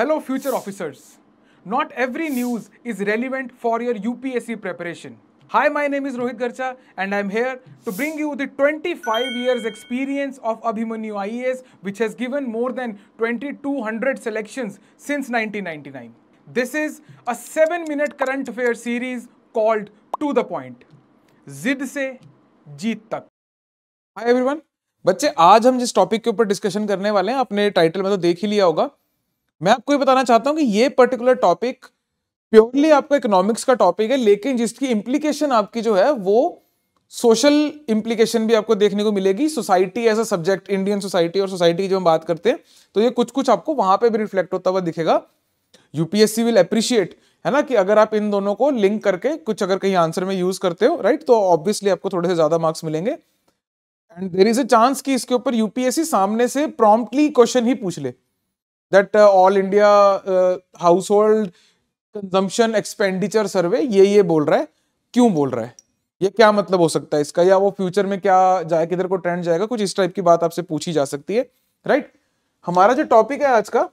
Hello future officers not every news is relevant for your U P S C preparation hi my name is Rohit Garcha and I am here to bring you the twenty five years experience of Abhimanyu I S which has given more than twenty two hundred selection since nineteen ninety nine this is a seven minute current affair series called to the point जिद से जीत तक high every one बच्चे आज हम जिस topic के ऊपर discussion करने वाले हैं अपने टाइटल में तो देख ही लिया होगा मैं आपको ये बताना चाहता हूँ कि ये पर्टिकुलर टॉपिक प्योरली आपका इकोनॉमिक्स का टॉपिक है लेकिन जिसकी इम्प्लीकेशन आपकी जो है वो सोशल इम्प्लीकेशन भी आपको देखने को मिलेगी society as a subject Indian society और सोसाइटी की जो हम बात करते हैं तो ये कुछ कुछ आपको वहां पे भी रिफ्लेक्ट होता हुआ दिखेगा यूपीएससी विल अप्रिशिएट है ना कि अगर आप इन दोनों को लिंक करके कुछ अगर कहीं आंसर में यूज करते हो राइट तो ऑब्वियसली आपको थोड़े से ज्यादा मार्क्स मिलेंगे and there is a chance कि इसके ऊपर यूपीएससी सामने से प्रॉम्प्टली क्वेश्चन ही पूछ ले that all India household household expenditure survey ये ये बोल रहा है क्यों बोल रहा है ये क्या मतलब हो सकता है इसका या वो फ्यूचर में क्या जाए किधर को ट्रेंड जाएगा कुछ इस टाइप की बात आपसे पूछी जा सकती है राइट right? हमारा जो टॉपिक है आज का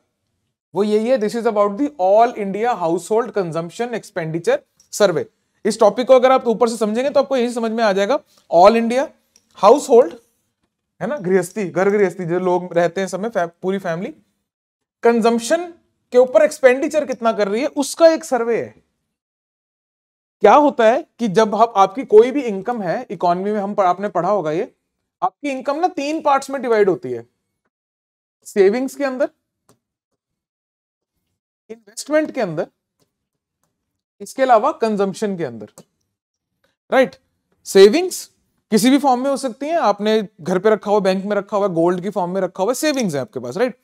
वो यही है this is about the all India household consumption expenditure survey इस टॉपिक को अगर आप ऊपर से समझेंगे तो आपको यही समझ में आ जाएगा ऑल इंडिया हाउस होल्ड है ना गृहस्थी घर गृहस्थी जो लोग रहते हैं समय फै, पूरी फैमिली कंजम्पशन के ऊपर एक्सपेंडिचर कितना कर रही है उसका एक सर्वे है क्या होता है कि जब आप आपकी कोई भी इनकम है इकोनॉमी में हम आपने पढ़ा होगा ये आपकी इनकम ना तीन पार्ट्स में डिवाइड होती है सेविंग्स के अंदर इन्वेस्टमेंट के अंदर इसके अलावा कंजम्पशन के अंदर राइट right? सेविंग्स किसी भी फॉर्म में हो सकती है आपने घर पे रखा हुआ बैंक में रखा हुआ गोल्ड की फॉर्म में रखा हुआ सेविंग्स है आपके पास राइट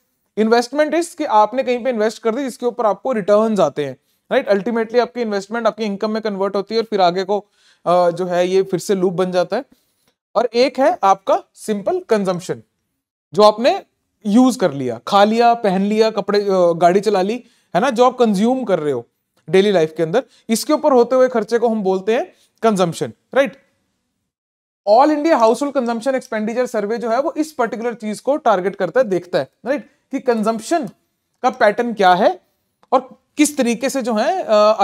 इन्वेस्टमेंट इज कि आपने कहीं पे इन्वेस्ट कर दी जिसके ऊपर आपको रिटर्न आते हैं राइट अल्टीमेटली आपकी इन्वेस्टमेंट आपकी इनकम में कन्वर्ट होती है और फिर आगे को जो है ये फिर से लूप बन जाता है और एक है आपका सिंपल कंजम्पशन जो आपने यूज कर लिया खा लिया पहन लिया कपड़े गाड़ी चला ली है ना जो आप कंज्यूम कर रहे हो डेली लाइफ के अंदर इसके ऊपर होते हुए खर्चे को हम बोलते हैं consumption right all India household consumption expenditure survey जो है वो इस पर्टिकुलर चीज को टारगेट करता है देखता है राइट right? कि कंजम्पशन का पैटर्न क्या है और किस तरीके से जो है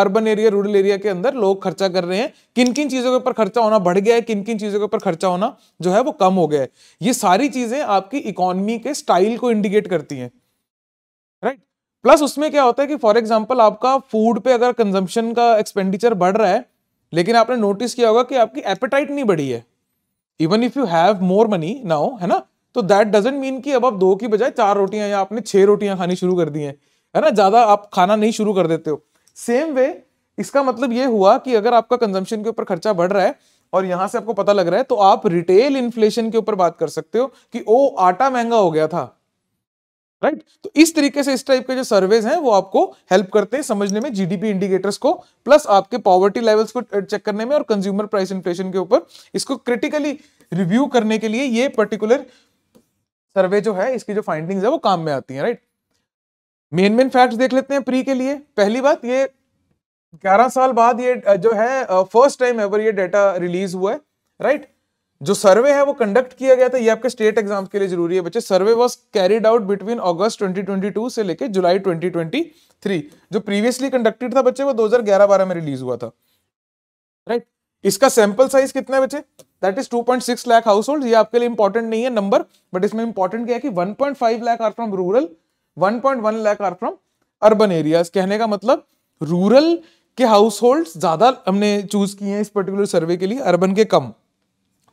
अर्बन एरिया रूरल एरिया के अंदर लोग खर्चा कर रहे हैं किन किन चीज़ों के ऊपर खर्चा होना बढ़ गया है किन किन चीज़ों के ऊपर खर्चा होना जो है वो कम हो गया है ये सारी चीज़ें आपकी इकोनॉमी के स्टाइल को इंडिकेट करती हैं राइट प्लस उसमें क्या होता है कि फॉर एग्जाम्पल आपका फूड पे अगर कंजम्पशन का एक्सपेंडिचर बढ़ रहा है लेकिन आपने नोटिस किया होगा कि आपकी एपेटाइट नहीं बढ़ी है even if you have more money now है ना तो दैट डजेंट मीन कि अब आप दो की बजाय चार रोटियां या आपने छह रोटियां खानी शुरू कर दी हैं है ना ज्यादा आप खाना नहीं शुरू कर देते हो सेम वे इसका मतलब ये हुआ कि अगर आपका कंजम्पशन के ऊपर खर्चा बढ़ रहा है और यहां से आपको पता लग रहा है तो आप रिटेल इन्फ्लेशन के ऊपर बात कर सकते हो कि ओ आटा महंगा हो गया था राइट right? तो इस तरीके से इस टाइप के जो सर्वेज हैं वो आपको हेल्प करते हैं समझने में जीडीपी इंडिकेटर्स को प्लस आपके पॉवर्टी लेवल्स को चेक करने में और कंज्यूमर प्राइस इन्फ्लेशन के ऊपर इसको क्रिटिकली रिव्यू करने के लिए ये पर्टिकुलर सर्वे जो है इसकी जो फाइंडिंग्स है वो काम में आती है राइट मेन मेन फैक्ट्स देख लेते हैं प्री के लिए पहली बात ये 11 साल बाद ये जो है फर्स्ट टाइम एवर ये डेटा रिलीज हुआ है राइट जो सर्वे है वो कंडक्ट किया गया था ये आपके स्टेट एग्जाम के लिए जरूरी है बच्चे survey was carried out between August 2022 से लेके जुलाई 2023 जो प्रीवियसली कंडक्टेड था बच्चे वो 2011-12 में रिलीज हुआ था राइट right? इसका सैंपल साइज कितना है बच्चे that is 2.6 lakh household ये आपके लिए इंपॉर्टेंट नहीं है नंबर बट इसमें इंपॉर्टेंट क्या है कि 1.5 lakh are from rural 1.1 lakh are from urban area कहने का मतलब रूरल के हाउस होल्ड ज्यादा हमने चूज किए हैं इस पर्टिकुलर सर्वे के लिए अर्बन के कम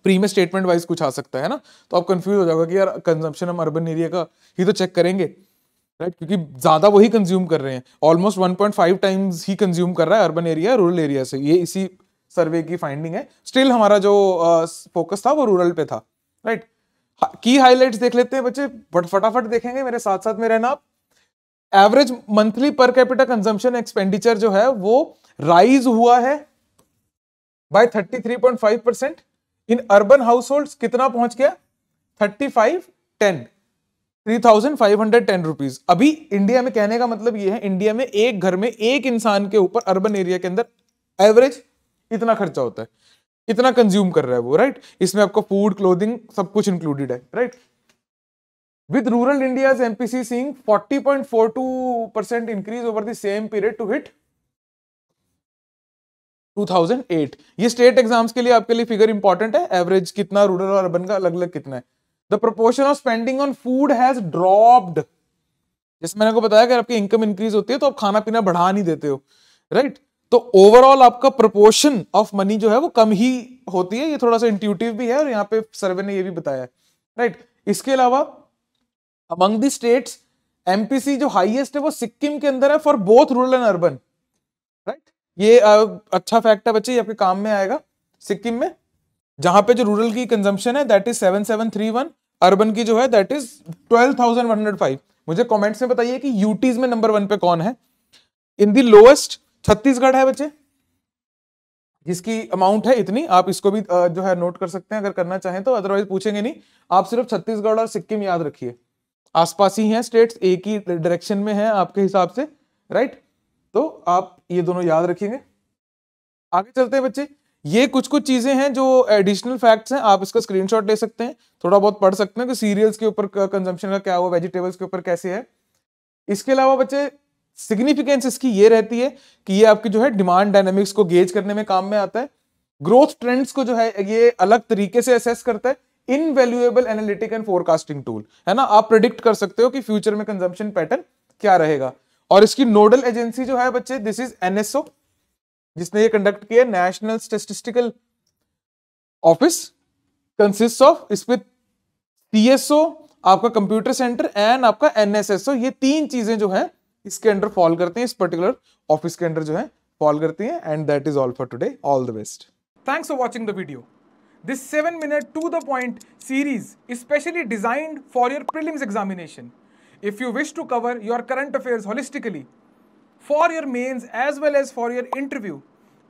प्री में स्टेटमेंट वाइज कुछ आ सकता है ना तो आप कंफ्यूज हो जाएगा कि यार कंजम्पशन हम अर्बन एरिया का ही तो चेक करेंगे राइट right? क्योंकि ज्यादा वही कंज्यूम कर रहे हैं ऑलमोस्ट 1.5 टाइम्स ही कंज्यूम कर रहा है अर्बन एरिया रूरल एरिया से ये इसी सर्वे की फाइंडिंग है स्टिल हमारा जो फोकस था वो रूरल पे था राइट की हाईलाइट देख लेते हैं बच्चे बट फटाफट देखेंगे मेरे साथ साथ में रहना आप average monthly per capita consumption expenditure जो है वो राइज हुआ है by 33.5 percent in urban household कितना पहुंच गया 35 10 3510 रुपीस अभी इंडिया में कहने का मतलब ये है इंडिया में एक घर में एक इंसान के ऊपर अर्बन एरिया के अंदर एवरेज इतना खर्चा होता है इतना कंज्यूम कर रहा है वो राइट इसमें आपको फूड क्लोथिंग सब कुछ इंक्लूडेड है right with rural India MPC with forty point four two percent increase over the same period to hit 2008 ये स्टेट एग्जाम्स के लिए आपके लिए फिगर इंपॉर्टेंट है एवरेज कितना रूरल और अर्बन का अलग अलग कितना है the proportion of spending on food has dropped जैसे मैंने आपको बताया अगर आपकी इनकम इंक्रीज होती है तो आप खाना पीना बढ़ा नहीं देते हो राइट तो ओवरऑल आपका प्रोपोर्शन ऑफ मनी जो है वो कम ही होती है ये थोड़ा सा इंट्यूटिव भी है और यहाँ पे सर्वे ने ये भी बताया है राइट इसके अलावा अमंग दी स्टेट्स एमपीसी जो हाईएस्ट है वो सिक्किम के अंदर है for both rural and urban right ये अच्छा फैक्ट है बच्चे ये आपके काम में आएगा सिक्किम में जहां पे जो रूरल की कंजम्पशन है that is seven seven three one urban की जो है that is twelve thousand one hundred five comments कमेंट्स में बताइए कि यूटीज में नंबर वन पे कौन है इन दी लोएस्ट छत्तीसगढ़ है बच्चे जिसकी अमाउंट है इतनी आप इसको भी जो है नोट कर सकते हैं अगर करना चाहें तो अदरवाइज पूछेंगे नहीं आप सिर्फ छत्तीसगढ़ और सिक्किम याद रखिए आसपास ही हैं स्टेट्स एक ही डायरेक्शन में हैं आपके हिसाब से राइट तो आप ये दोनों याद रखेंगे आगे चलते हैं बच्चे ये कुछ कुछ चीजें हैं जो एडिशनल फैक्ट्स हैं आप इसका स्क्रीनशॉट ले सकते हैं थोड़ा बहुत पढ़ सकते हैं कि सीरियल्स के ऊपर कंजम्पशन का क्या हुआ वेजिटेबल्स के ऊपर कैसे है इसके अलावा बच्चे सिग्निफिकेंस इसकी ये रहती है कि ये आपकी जो है डिमांड डायनेमिक्स को गेज करने में काम में आता है ग्रोथ ट्रेंड्स को जो है ये अलग तरीके से असेस करता है invaluable analytic and forecasting tool है ना आप प्रिडिक्ट कर सकते हो कि फ्यूचर में कंजम्पशन पैटर्न क्या रहेगा और इसकी नोडल एजेंसी जो है बच्चे दिस इज एनएसओ जिसने ये कंडक्ट किया national statistical office consist of इसमें पीएसओ आपका कंप्यूटर सेंटर एंड आपका एनएसएसओ ये तीन चीजें जो है इसके अंडर फॉल करते हैं इस पर्टिकुलर ऑफिस के अंडर जो है फॉल करते हैं and that is all for today all the best thanks for watching the video this seven minute to the point series specially designed for your prelims examination if you wish to cover your current affairs holistically for your mains as well as for your interview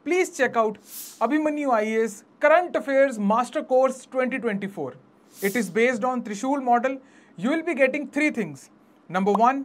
please check out Abhimanyu IAS current affair master course twenty twenty four it is based on Trishul model you will be getting three things number one